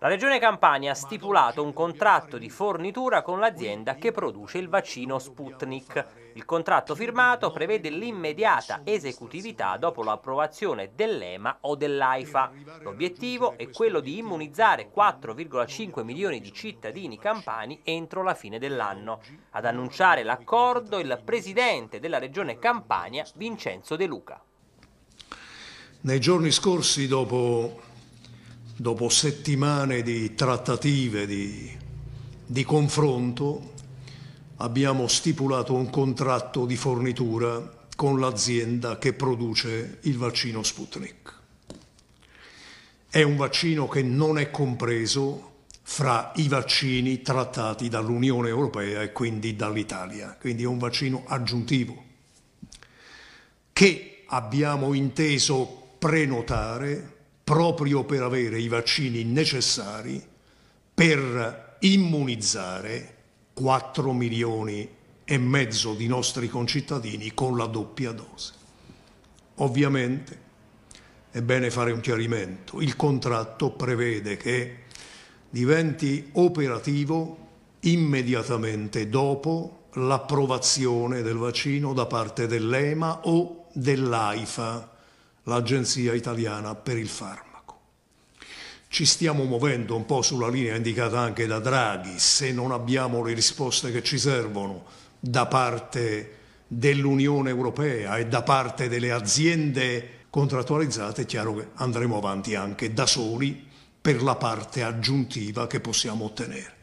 La Regione Campania ha stipulato un contratto di fornitura con l'azienda che produce il vaccino Sputnik. Il contratto firmato prevede l'immediata esecutività dopo l'approvazione dell'EMA o dell'AIFA. L'obiettivo è quello di immunizzare 4,5 milioni di cittadini campani entro la fine dell'anno. Ad annunciare l'accordo il presidente della Regione Campania, Vincenzo De Luca. Nei giorni scorsi, dopo dopo settimane di trattative, di, di confronto, abbiamo stipulato un contratto di fornitura con l'azienda che produce il vaccino Sputnik. È un vaccino che non è compreso fra i vaccini trattati dall'Unione Europea e quindi dall'Italia, quindi è un vaccino aggiuntivo che abbiamo inteso prenotare proprio per avere i vaccini necessari per immunizzare 4 milioni e mezzo di nostri concittadini con la doppia dose. Ovviamente è bene fare un chiarimento, il contratto prevede che diventi operativo immediatamente dopo l'approvazione del vaccino da parte dell'EMA o dell'AIFA, l'Agenzia Italiana per il Farmaco ci stiamo muovendo un po' sulla linea indicata anche da Draghi, se non abbiamo le risposte che ci servono da parte dell'Unione Europea e da parte delle aziende contrattualizzate, è chiaro che andremo avanti anche da soli per la parte aggiuntiva che possiamo ottenere.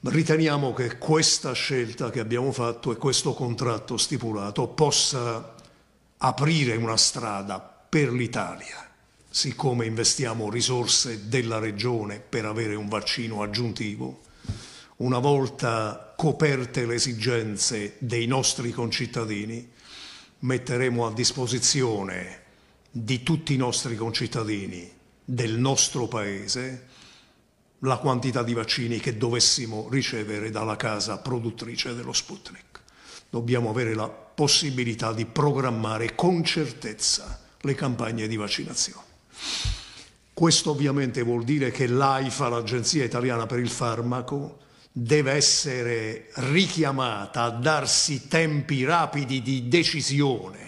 Riteniamo che questa scelta che abbiamo fatto e questo contratto stipulato possa aprire una strada per l'Italia siccome investiamo risorse della regione per avere un vaccino aggiuntivo, una volta coperte le esigenze dei nostri concittadini, metteremo a disposizione di tutti i nostri concittadini del nostro Paese la quantità di vaccini che dovessimo ricevere dalla casa produttrice dello Sputnik. Dobbiamo avere la possibilità di programmare con certezza le campagne di vaccinazione. Questo ovviamente vuol dire che l'AIFA, l'Agenzia Italiana per il Farmaco, deve essere richiamata a darsi tempi rapidi di decisione.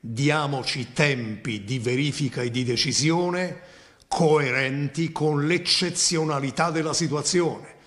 Diamoci tempi di verifica e di decisione coerenti con l'eccezionalità della situazione